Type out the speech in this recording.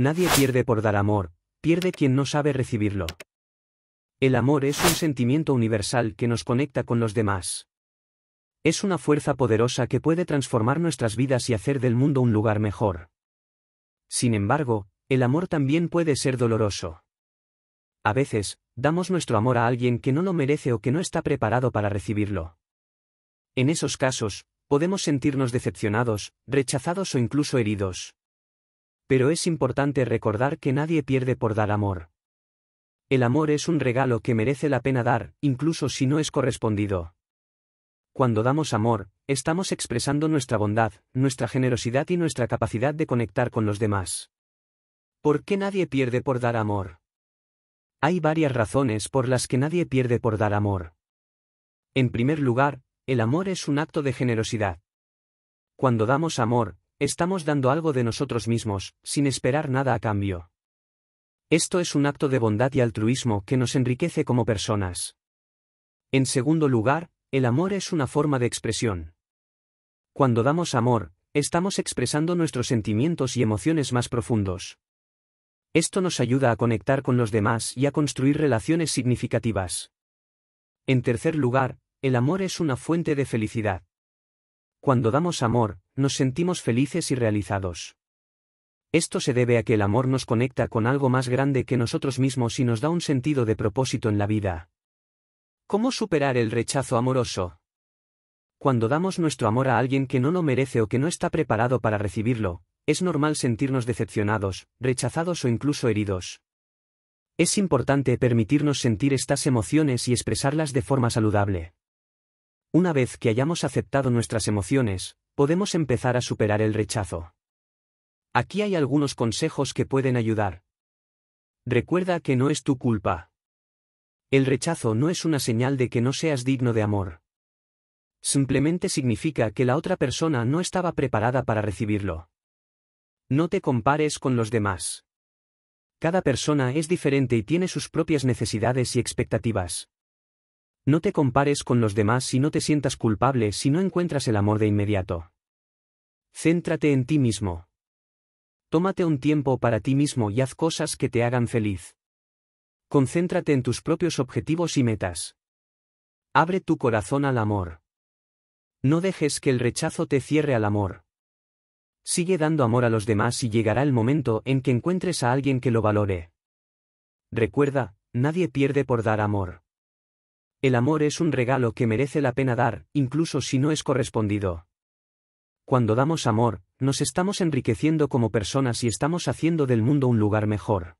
Nadie pierde por dar amor, pierde quien no sabe recibirlo. El amor es un sentimiento universal que nos conecta con los demás. Es una fuerza poderosa que puede transformar nuestras vidas y hacer del mundo un lugar mejor. Sin embargo, el amor también puede ser doloroso. A veces, damos nuestro amor a alguien que no lo merece o que no está preparado para recibirlo. En esos casos, podemos sentirnos decepcionados, rechazados o incluso heridos pero es importante recordar que nadie pierde por dar amor. El amor es un regalo que merece la pena dar, incluso si no es correspondido. Cuando damos amor, estamos expresando nuestra bondad, nuestra generosidad y nuestra capacidad de conectar con los demás. ¿Por qué nadie pierde por dar amor? Hay varias razones por las que nadie pierde por dar amor. En primer lugar, el amor es un acto de generosidad. Cuando damos amor, Estamos dando algo de nosotros mismos, sin esperar nada a cambio. Esto es un acto de bondad y altruismo que nos enriquece como personas. En segundo lugar, el amor es una forma de expresión. Cuando damos amor, estamos expresando nuestros sentimientos y emociones más profundos. Esto nos ayuda a conectar con los demás y a construir relaciones significativas. En tercer lugar, el amor es una fuente de felicidad. Cuando damos amor, nos sentimos felices y realizados. Esto se debe a que el amor nos conecta con algo más grande que nosotros mismos y nos da un sentido de propósito en la vida. ¿Cómo superar el rechazo amoroso? Cuando damos nuestro amor a alguien que no lo merece o que no está preparado para recibirlo, es normal sentirnos decepcionados, rechazados o incluso heridos. Es importante permitirnos sentir estas emociones y expresarlas de forma saludable. Una vez que hayamos aceptado nuestras emociones, podemos empezar a superar el rechazo. Aquí hay algunos consejos que pueden ayudar. Recuerda que no es tu culpa. El rechazo no es una señal de que no seas digno de amor. Simplemente significa que la otra persona no estaba preparada para recibirlo. No te compares con los demás. Cada persona es diferente y tiene sus propias necesidades y expectativas. No te compares con los demás si no te sientas culpable si no encuentras el amor de inmediato. Céntrate en ti mismo. Tómate un tiempo para ti mismo y haz cosas que te hagan feliz. Concéntrate en tus propios objetivos y metas. Abre tu corazón al amor. No dejes que el rechazo te cierre al amor. Sigue dando amor a los demás y llegará el momento en que encuentres a alguien que lo valore. Recuerda, nadie pierde por dar amor. El amor es un regalo que merece la pena dar, incluso si no es correspondido. Cuando damos amor, nos estamos enriqueciendo como personas y estamos haciendo del mundo un lugar mejor.